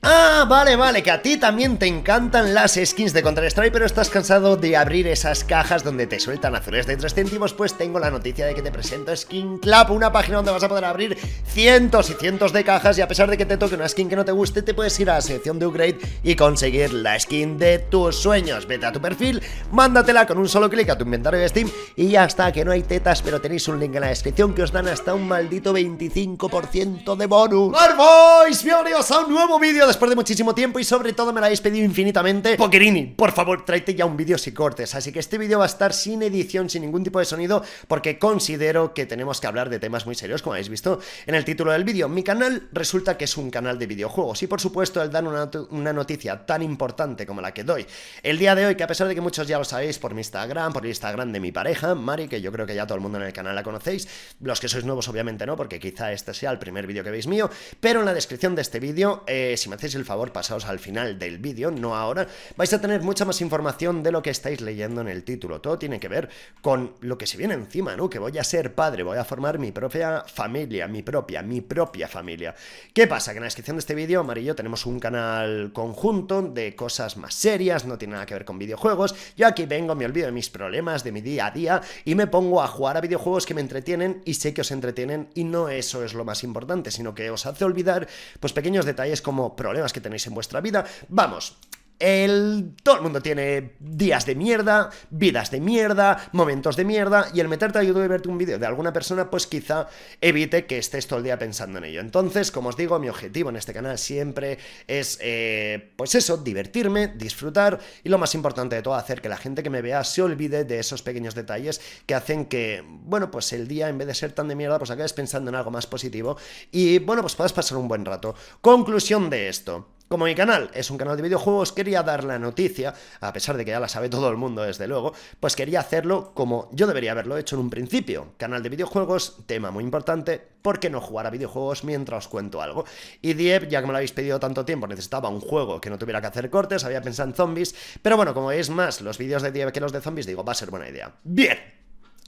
Ah, vale, vale, que a ti también te encantan las skins de Counter-Strike, pero estás cansado de abrir esas cajas donde te sueltan azules de 3 céntimos, pues tengo la noticia de que te presento Skin Club, una página donde vas a poder abrir cientos y cientos de cajas y a pesar de que te toque una skin que no te guste, te puedes ir a la sección de upgrade y conseguir la skin de tus sueños. Vete a tu perfil, mándatela con un solo clic a tu inventario de Steam y ya está, que no hay tetas, pero tenéis un link en la descripción que os dan hasta un maldito 25% de bonus. ¡Marboys! Bienvenidos a un nuevo vídeo después de muchísimo tiempo y sobre todo me lo habéis pedido infinitamente. Pokerini, por favor, tráete ya un vídeo si cortes. Así que este vídeo va a estar sin edición, sin ningún tipo de sonido, porque considero que tenemos que hablar de temas muy serios, como habéis visto en el título del vídeo. Mi canal resulta que es un canal de videojuegos y por supuesto el dar una, noticia tan importante como la que doy. El día de hoy, que a pesar de que muchos ya lo sabéis por mi Instagram, por el Instagram de mi pareja, Mari, que yo creo que ya todo el mundo en el canal la conocéis, los que sois nuevos obviamente no, porque quizá este sea el primer vídeo que veis mío, pero en la descripción de este vídeo, eh, si me hacéis el favor, pasaos al final del vídeo, no ahora, vais a tener mucha más información de lo que estáis leyendo en el título. Todo tiene que ver con lo que se viene encima, ¿no? Que voy a ser padre, voy a formar mi propia familia, mi propia, mi propia familia. ¿Qué pasa? Que en la descripción de este vídeo, amarillo, tenemos un canal conjunto de cosas más serias, no tiene nada que ver con videojuegos. Yo aquí vengo, me olvido de mis problemas, de mi día a día y me pongo a jugar a videojuegos que me entretienen y sé que os entretienen y no eso es lo más importante, sino que os hace olvidar pues pequeños detalles como problemas que tenéis en vuestra vida. Vamos, el... Todo el mundo tiene días de mierda, vidas de mierda, momentos de mierda, y el meterte a YouTube y verte un vídeo de alguna persona, pues quizá evite que estés todo el día pensando en ello. Entonces, como os digo, mi objetivo en este canal siempre es, eh, pues eso, divertirme, disfrutar, y lo más importante de todo, hacer que la gente que me vea se olvide de esos pequeños detalles que hacen que, bueno, pues el día, en vez de ser tan de mierda, pues acabes pensando en algo más positivo, y bueno, pues puedas pasar un buen rato. Conclusión de esto. Como mi canal es un canal de videojuegos, quería dar la noticia, a pesar de que ya la sabe todo el mundo, desde luego, pues quería hacerlo como yo debería haberlo hecho en un principio. Canal de videojuegos, tema muy importante, ¿por qué no jugar a videojuegos mientras os cuento algo? Y Dieb, ya que me lo habéis pedido tanto tiempo, necesitaba un juego que no tuviera que hacer cortes, había pensado en zombies, pero bueno, como veis más los vídeos de Dieb que los de zombies, digo, va a ser buena idea. ¡Bien!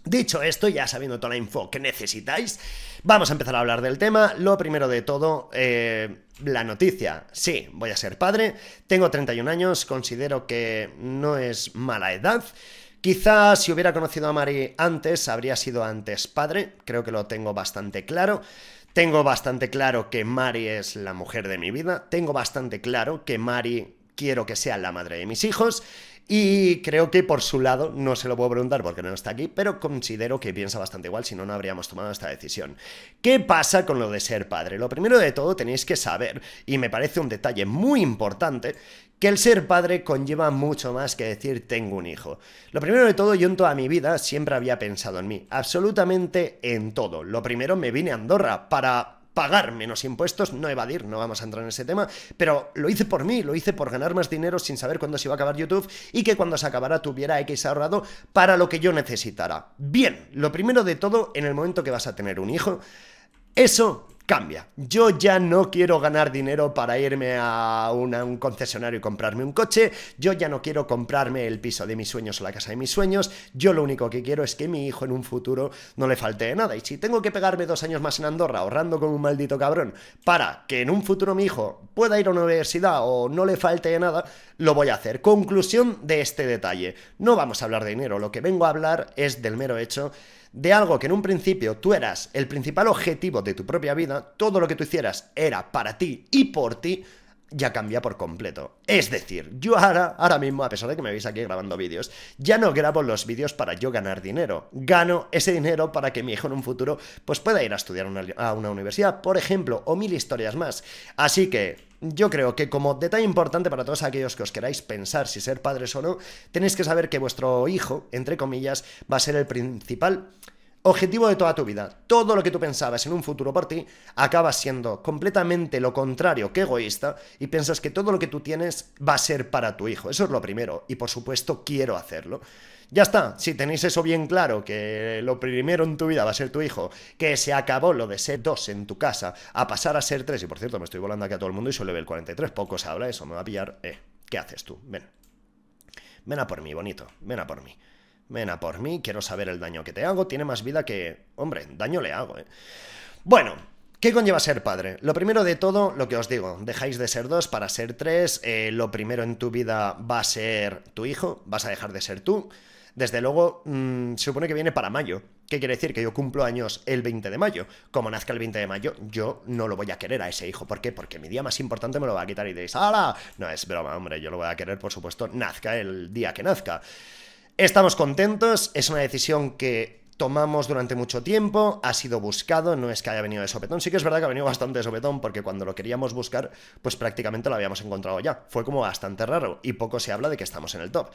Dicho esto, ya sabiendo toda la info que necesitáis, vamos a empezar a hablar del tema. Lo primero de todo, eh la noticia. Sí, voy a ser padre, tengo 31 años, considero que no es mala edad. Quizás si hubiera conocido a Mari antes, habría sido antes padre, creo que lo tengo bastante claro. Tengo bastante claro que Mari es la mujer de mi vida, tengo bastante claro que Mari quiero que sea la madre de mis hijos y creo que por su lado, no se lo puedo preguntar porque no está aquí, pero considero que piensa bastante igual, si no, no habríamos tomado esta decisión. ¿Qué pasa con lo de ser padre? Lo primero de todo tenéis que saber, y me parece un detalle muy importante, que el ser padre conlleva mucho más que decir tengo un hijo. Lo primero de todo, yo en toda mi vida siempre había pensado en mí, absolutamente en todo. Lo primero me vine a Andorra para pagar menos impuestos, no evadir, no vamos a entrar en ese tema, pero lo hice por mí, lo hice por ganar más dinero sin saber cuándo se iba a acabar YouTube y que cuando se acabara tuviera X ahorrado para lo que yo necesitara. Bien, lo primero de todo, en el momento que vas a tener un hijo, eso cambia. Yo ya no quiero ganar dinero para irme a un concesionario y comprarme un coche, yo ya no quiero comprarme el piso de mis sueños o la casa de mis sueños, yo lo único que quiero es que mi hijo en un futuro no le falte nada. Y si tengo que pegarme dos años más en Andorra ahorrando con un maldito cabrón para que en un futuro mi hijo pueda ir a una universidad o no le falte nada, lo voy a hacer. Conclusión de este detalle. No vamos a hablar de dinero, lo que vengo a hablar es del mero hecho de algo que en un principio tú eras el principal objetivo de tu propia vida, todo lo que tú hicieras era para ti y por ti, ya cambia por completo. Es decir, yo ahora, ahora mismo, a pesar de que me veis aquí grabando vídeos, ya no grabo los vídeos para yo ganar dinero. Gano ese dinero para que mi hijo en un futuro pues pueda ir a estudiar a una universidad, por ejemplo, o mil historias más. Así que yo creo que como detalle importante para todos aquellos que os queráis pensar si ser padres o no, tenéis que saber que vuestro hijo, entre comillas, va a ser el principal objetivo de toda tu vida. Todo lo que tú pensabas en un futuro por ti acaba siendo completamente lo contrario que egoísta y piensas que todo lo que tú tienes va a ser para tu hijo. Eso es lo primero y por supuesto quiero hacerlo. Ya está, si tenéis eso bien claro, que lo primero en tu vida va a ser tu hijo, que se acabó lo de ser dos en tu casa a pasar a ser tres, y por cierto me estoy volando aquí a todo el mundo y solo ve el 43, poco se habla, eso me va a pillar, eh, ¿qué haces tú? Ven, ven a por mí, bonito, ven a por mí mena por mí, quiero saber el daño que te hago. Tiene más vida que... Hombre, daño le hago, ¿eh? Bueno, ¿Qué conlleva ser padre? Lo primero de todo, lo que os digo, dejáis de ser dos para ser tres, eh, lo primero en tu vida va a ser tu hijo, vas a dejar de ser tú. Desde luego, mm, se supone que viene para mayo. ¿Qué quiere decir? Que yo cumplo años el 20 de mayo. Como nazca el 20 de mayo, yo no lo voy a querer a ese hijo. ¿Por qué? Porque mi día más importante me lo va a quitar y diréis, ¡Hala! No es broma, hombre, yo lo voy a querer, por supuesto, nazca el día que nazca. Estamos contentos, es una decisión que tomamos durante mucho tiempo, ha sido buscado, no es que haya venido de sopetón, sí que es verdad que ha venido bastante de sopetón, porque cuando lo queríamos buscar, pues prácticamente lo habíamos encontrado ya, fue como bastante raro, y poco se habla de que estamos en el top.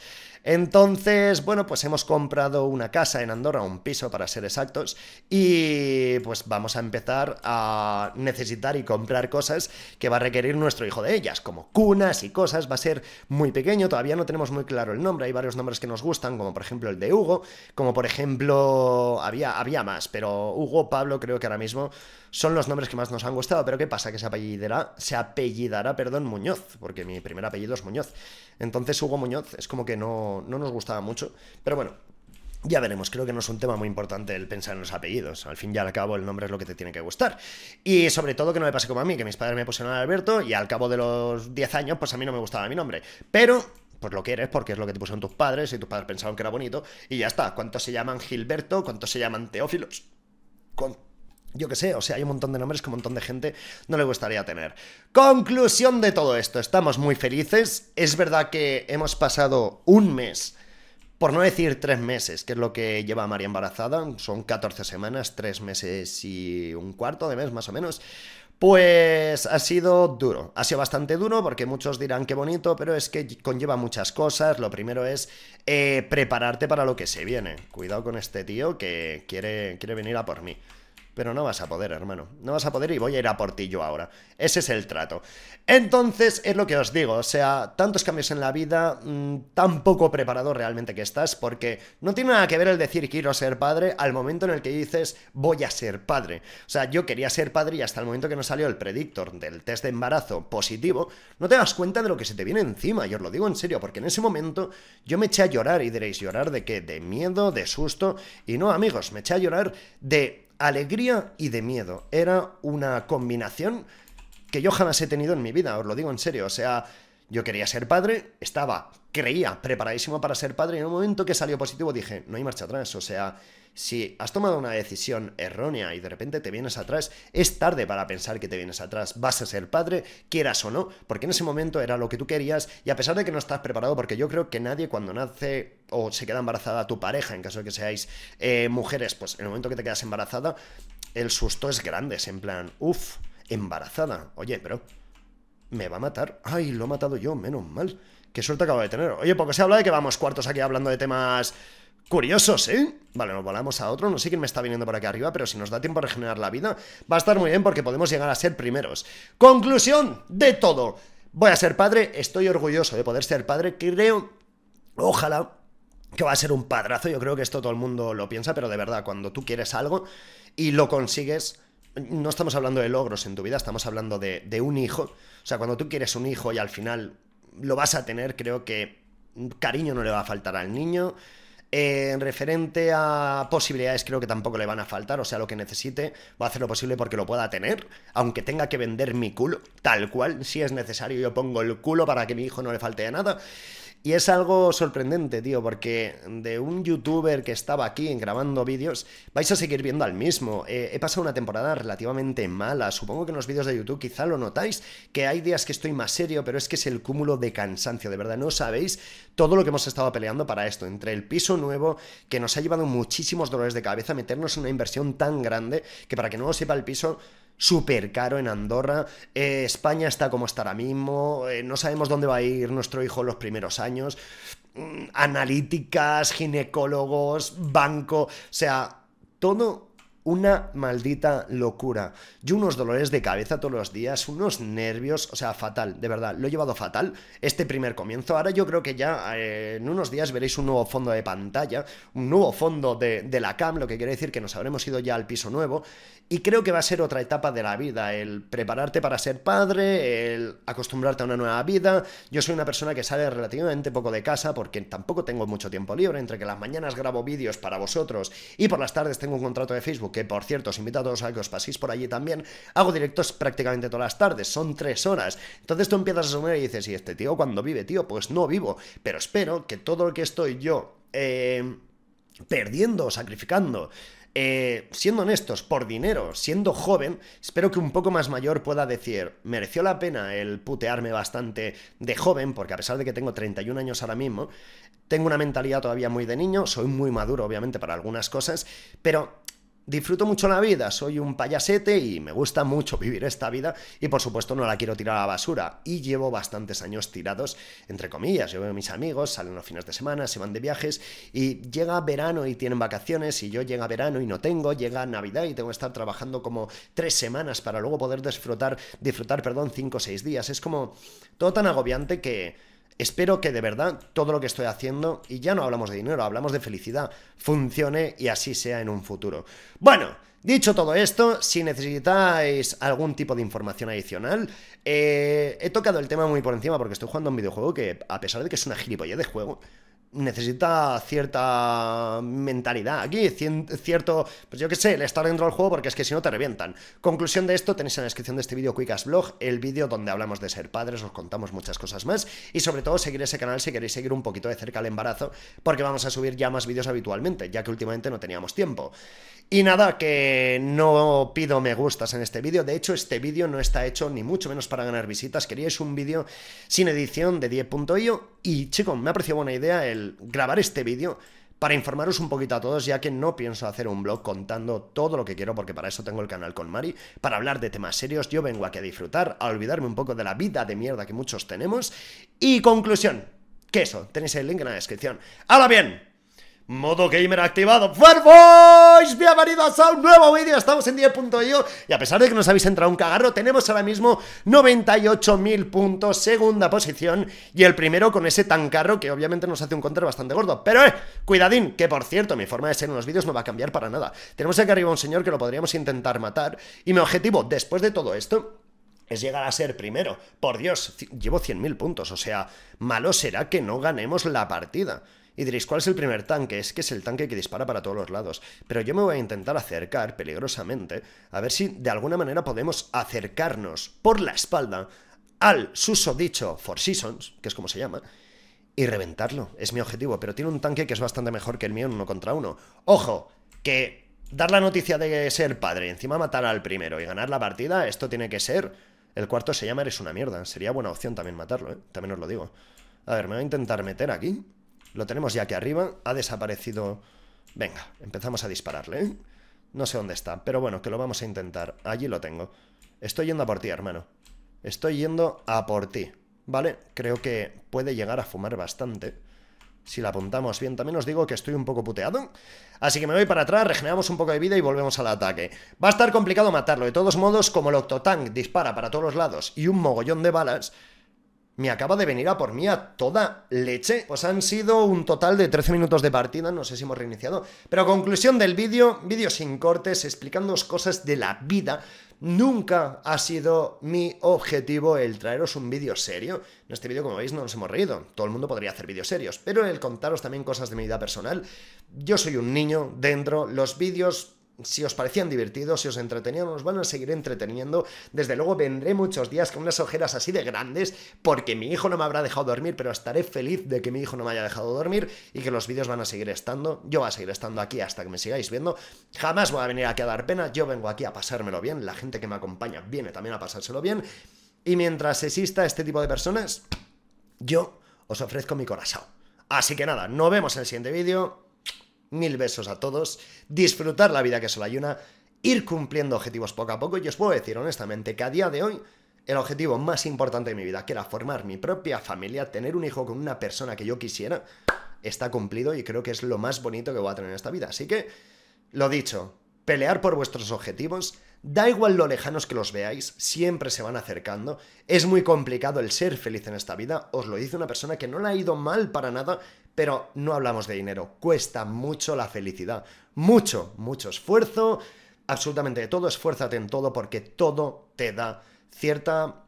Entonces, bueno, pues hemos comprado una casa en Andorra, un piso para ser exactos, y pues vamos a empezar a necesitar y comprar cosas que va a requerir nuestro hijo de ellas, como cunas y cosas, va a ser muy pequeño, todavía no tenemos muy claro el nombre, hay varios nombres que nos gustan, como por ejemplo el de Hugo, como por ejemplo había, había más, pero Hugo, Pablo, creo que ahora mismo son los nombres que más nos han gustado, pero ¿qué pasa? Que se apellidará, se apellidará, perdón, Muñoz, porque mi primer apellido es Muñoz. Entonces Hugo Muñoz es como que no, no nos gustaba mucho, pero bueno, ya veremos, creo que no es un tema muy importante el pensar en los apellidos. Al fin y al cabo, el nombre es lo que te tiene que gustar. Y sobre todo que no me pase como a mí, que mis padres me pusieron a Alberto y al cabo de los 10 años, pues a mí no me gustaba mi nombre. Pero pues lo quieres porque es lo que te pusieron tus padres y tus padres pensaron que era bonito y ya está. ¿Cuántos se llaman Gilberto? ¿Cuántos se llaman Teófilos? Con... Yo qué sé, o sea, hay un montón de nombres que un montón de gente no le gustaría tener. Conclusión de todo esto, estamos muy felices. Es verdad que hemos pasado un mes, por no decir tres meses, que es lo que lleva María embarazada. Son 14 semanas, tres meses y un cuarto de mes más o menos. Pues ha sido duro, ha sido bastante duro porque muchos dirán que bonito, pero es que conlleva muchas cosas. Lo primero es eh, prepararte para lo que se viene. Cuidado con este tío que quiere, quiere venir a por mí. Pero no vas a poder, hermano. No vas a poder y voy a ir a por ti yo ahora. Ese es el trato. Entonces, es lo que os digo. O sea, tantos cambios en la vida, mm, tan poco preparado realmente que estás, porque no tiene nada que ver el decir quiero ser padre al momento en el que dices voy a ser padre. O sea, yo quería ser padre y hasta el momento que no salió el predictor del test de embarazo positivo, no te das cuenta de lo que se te viene encima. Yo os lo digo en serio, porque en ese momento yo me eché a llorar y diréis llorar de qué? De miedo, de susto. Y no, amigos, me eché a llorar de alegría y de miedo. Era una combinación que yo jamás he tenido en mi vida, os lo digo en serio. O sea, yo quería ser padre, estaba, creía, preparadísimo para ser padre, y en un momento que salió positivo dije, no hay marcha atrás, o sea, si has tomado una decisión errónea y de repente te vienes atrás, es tarde para pensar que te vienes atrás, vas a ser padre, quieras o no, porque en ese momento era lo que tú querías, y a pesar de que no estás preparado, porque yo creo que nadie cuando nace o se queda embarazada tu pareja, en caso de que seáis eh, mujeres, pues en el momento que te quedas embarazada, el susto es grande, es en plan, uff, embarazada, oye, pero me va a matar. Ay, lo he matado yo, menos mal. Qué suerte acabo de tener. Oye, porque se habla de que vamos cuartos aquí hablando de temas curiosos, ¿eh? Vale, nos volamos a otro. No sé quién me está viniendo por aquí arriba, pero si nos da tiempo a regenerar la vida, va a estar muy bien porque podemos llegar a ser primeros. Conclusión de todo. Voy a ser padre, estoy orgulloso de poder ser padre. Creo, ojalá, que va a ser un padrazo. Yo creo que esto todo el mundo lo piensa, pero de verdad, cuando tú quieres algo y lo consigues no estamos hablando de logros en tu vida, estamos hablando de, un hijo. O sea, cuando tú quieres un hijo y al final lo vas a tener, creo que cariño no le va a faltar al niño. En referente a posibilidades, creo que tampoco le van a faltar. O sea, lo que necesite, va a hacer lo posible porque lo pueda tener. Aunque tenga que vender mi culo, tal cual, si es necesario, yo pongo el culo para que mi hijo no le falte de nada. Y es algo sorprendente, tío, porque de un youtuber que estaba aquí grabando vídeos, vais a seguir viendo al mismo. Eh, he pasado una temporada relativamente mala. Supongo que en los vídeos de YouTube quizá lo notáis, que hay días que estoy más serio, pero es que es el cúmulo de cansancio. De verdad, no sabéis todo lo que hemos estado peleando para esto. Entre el piso nuevo, que nos ha llevado muchísimos dolores de cabeza, meternos en una inversión tan grande, que para que no lo sepa el piso súper caro en Andorra. Eh, España está como está ahora mismo. Eh, no sabemos dónde va a ir nuestro hijo los primeros años. Mm, analíticas, ginecólogos, banco. O sea, todo una maldita locura. Yo unos dolores de cabeza todos los días, unos nervios, o sea, fatal, de verdad, lo he llevado fatal este primer comienzo. Ahora yo creo que ya eh, en unos días veréis un nuevo fondo de pantalla, un nuevo fondo de, de la cam, lo que quiere decir que nos habremos ido ya al piso nuevo. Y creo que va a ser otra etapa de la vida, el prepararte para ser padre, el acostumbrarte a una nueva vida. Yo soy una persona que sale relativamente poco de casa porque tampoco tengo mucho tiempo libre, entre que las mañanas grabo vídeos para vosotros y por las tardes tengo un contrato de Facebook que por cierto os invito a todos a que os paséis por allí también, hago directos prácticamente todas las tardes, son tres horas. Entonces tú empiezas a sonar y dices, ¿y este tío cuando vive, tío? Pues no vivo, pero espero que todo lo que estoy yo eh, perdiendo, sacrificando, eh, siendo honestos, por dinero, siendo joven, espero que un poco más mayor pueda decir, mereció la pena el putearme bastante de joven, porque a pesar de que tengo 31 años ahora mismo, tengo una mentalidad todavía muy de niño, soy muy maduro obviamente para algunas cosas, pero disfruto mucho la vida, soy un payasete y me gusta mucho vivir esta vida y por supuesto no la quiero tirar a la basura y llevo bastantes años tirados, entre comillas, yo veo a mis amigos, salen los fines de semana, se van de viajes y llega verano y tienen vacaciones y yo llega verano y no tengo, llega Navidad y tengo que estar trabajando como tres semanas para luego poder disfrutar, disfrutar, perdón, cinco o seis días, es como todo tan agobiante que Espero que de verdad todo lo que estoy haciendo, y ya no hablamos de dinero, hablamos de felicidad, funcione y así sea en un futuro. Bueno, dicho todo esto, si necesitáis algún tipo de información adicional, eh, he tocado el tema muy por encima porque estoy jugando a un videojuego que, a pesar de que es una gilipollez de juego, necesita cierta mentalidad aquí, cierto, pues yo qué sé, el estar dentro del juego porque es que si no te revientan. Conclusión de esto, tenéis en la descripción de este vídeo Quick As Blog, el vídeo donde hablamos de ser padres, os contamos muchas cosas más y sobre todo seguir ese canal si queréis seguir un poquito de cerca el embarazo porque vamos a subir ya más vídeos habitualmente, ya que últimamente no teníamos tiempo. Y nada, que no pido me gustas en este vídeo, de hecho este vídeo no está hecho ni mucho menos para ganar visitas, queríais un vídeo sin edición de 10.io y chicos, me ha parecido buena idea el grabar este vídeo para informaros un poquito a todos, ya que no pienso hacer un blog contando todo lo que quiero, porque para eso tengo el canal con Mari, para hablar de temas serios, yo vengo aquí a disfrutar, a olvidarme un poco de la vida de mierda que muchos tenemos, y conclusión, que eso, tenéis el link en la descripción. Ahora bien, Modo Gamer activado. ¡Fuervois! bienvenidos a un nuevo vídeo. Estamos en 10.io y a pesar de que nos habéis entrado un cagarro, tenemos ahora mismo 98.000 puntos, segunda posición y el primero con ese tan carro que obviamente nos hace un counter bastante gordo. Pero eh, cuidadín, que por cierto, mi forma de ser en los vídeos no va a cambiar para nada. Tenemos aquí arriba un señor que lo podríamos intentar matar y mi objetivo después de todo esto es llegar a ser primero. Por Dios, llevo 100.000 puntos, o sea, malo será que no ganemos la partida. Y diréis, ¿cuál es el primer tanque? Es que es el tanque que dispara para todos los lados. Pero yo me voy a intentar acercar peligrosamente, a ver si de alguna manera podemos acercarnos por la espalda al susodicho for Seasons, que es como se llama, y reventarlo. Es mi objetivo, pero tiene un tanque que es bastante mejor que el mío en uno contra uno. ¡Ojo! Que dar la noticia de ser padre, encima matar al primero y ganar la partida, esto tiene que ser... El cuarto se llama Eres una mierda. Sería buena opción también matarlo, ¿eh? También os lo digo. A ver, me voy a intentar meter aquí. Lo tenemos ya aquí arriba. Ha desaparecido... Venga, empezamos a dispararle. ¿eh? No sé dónde está, pero bueno, que lo vamos a intentar. Allí lo tengo. Estoy yendo a por ti, hermano. Estoy yendo a por ti. ¿Vale? Creo que puede llegar a fumar bastante. Si la apuntamos bien, también os digo que estoy un poco puteado. Así que me voy para atrás, regeneramos un poco de vida y volvemos al ataque. Va a estar complicado matarlo. De todos modos, como el Octotank dispara para todos los lados y un mogollón de balas, me acaba de venir a por mí a toda leche. Os pues han sido un total de 13 minutos de partida, no sé si hemos reiniciado. Pero conclusión del vídeo, vídeo sin cortes, explicándoos cosas de la vida. Nunca ha sido mi objetivo el traeros un vídeo serio. En este vídeo, como veis, no nos hemos reído. Todo el mundo podría hacer vídeos serios. Pero el contaros también cosas de mi vida personal. Yo soy un niño dentro. Los vídeos si os parecían divertidos, si os entretenían, os van a seguir entreteniendo. Desde luego vendré muchos días con unas ojeras así de grandes, porque mi hijo no me habrá dejado dormir, pero estaré feliz de que mi hijo no me haya dejado dormir y que los vídeos van a seguir estando. Yo voy a seguir estando aquí hasta que me sigáis viendo. Jamás voy a venir aquí a dar pena, yo vengo aquí a pasármelo bien. La gente que me acompaña viene también a pasárselo bien. Y mientras exista este tipo de personas, yo os ofrezco mi corazón. Así que nada, nos vemos en el siguiente vídeo mil besos a todos, disfrutar la vida que solo hay una, ir cumpliendo objetivos poco a poco y os puedo decir honestamente que a día de hoy el objetivo más importante de mi vida, que era formar mi propia familia, tener un hijo con una persona que yo quisiera, está cumplido y creo que es lo más bonito que voy a tener en esta vida. Así que, lo dicho, pelear por vuestros objetivos, Da igual lo lejanos que los veáis, siempre se van acercando. Es muy complicado el ser feliz en esta vida, os lo dice una persona que no le ha ido mal para nada, pero no hablamos de dinero. Cuesta mucho la felicidad. Mucho, mucho esfuerzo, absolutamente de todo. Esfuérzate en todo porque todo te da cierta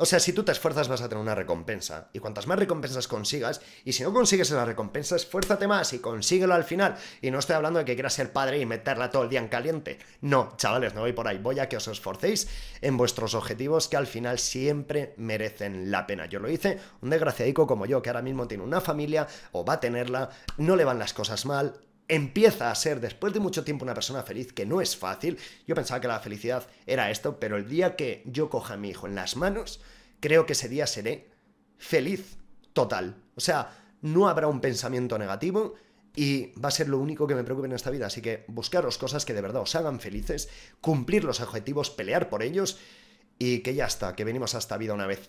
o sea, si tú te esfuerzas vas a tener una recompensa. Y cuantas más recompensas consigas, y si no consigues esa recompensa, esfuérzate más y consíguelo al final. Y no estoy hablando de que quieras ser padre y meterla todo el día en caliente. No, chavales, no voy por ahí. Voy a que os esforcéis en vuestros objetivos que al final siempre merecen la pena. Yo lo hice, un desgraciadico como yo, que ahora mismo tiene una familia o va a tenerla, no le van las cosas mal, empieza a ser después de mucho tiempo una persona feliz, que no es fácil. Yo pensaba que la felicidad era esto, pero el día que yo coja a mi hijo en las manos, creo que ese día seré feliz total. O sea, no habrá un pensamiento negativo y va a ser lo único que me preocupe en esta vida. Así que buscaros cosas que de verdad os hagan felices, cumplir los objetivos, pelear por ellos y que ya está, que venimos a esta vida una vez.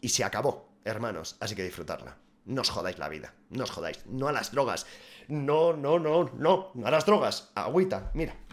Y se acabó, hermanos, así que disfrutarla no os jodáis la vida, no os jodáis, no a las drogas, no, no, no, no, no a las drogas, agüita, mira,